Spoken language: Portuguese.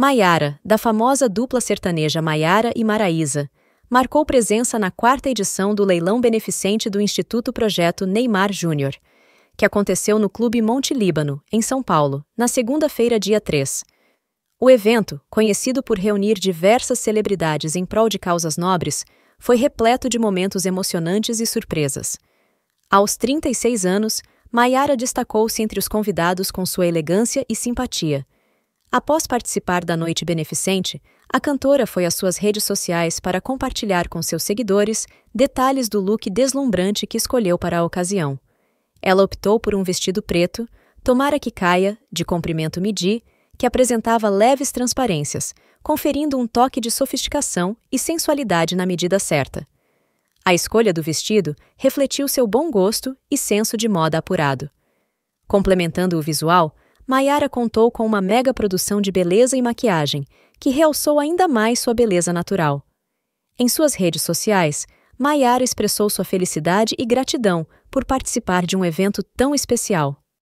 Maiara, da famosa dupla sertaneja Maiara e Maraísa, marcou presença na quarta edição do leilão beneficente do Instituto Projeto Neymar Júnior, que aconteceu no Clube Monte Líbano, em São Paulo, na segunda-feira, dia 3. O evento, conhecido por reunir diversas celebridades em prol de causas nobres, foi repleto de momentos emocionantes e surpresas. Aos 36 anos, Maiara destacou-se entre os convidados com sua elegância e simpatia Após participar da noite beneficente, a cantora foi às suas redes sociais para compartilhar com seus seguidores detalhes do look deslumbrante que escolheu para a ocasião. Ela optou por um vestido preto, tomara que caia, de comprimento midi, que apresentava leves transparências, conferindo um toque de sofisticação e sensualidade na medida certa. A escolha do vestido refletiu seu bom gosto e senso de moda apurado. Complementando o visual, Maiara contou com uma mega produção de beleza e maquiagem, que realçou ainda mais sua beleza natural. Em suas redes sociais, Maiara expressou sua felicidade e gratidão por participar de um evento tão especial.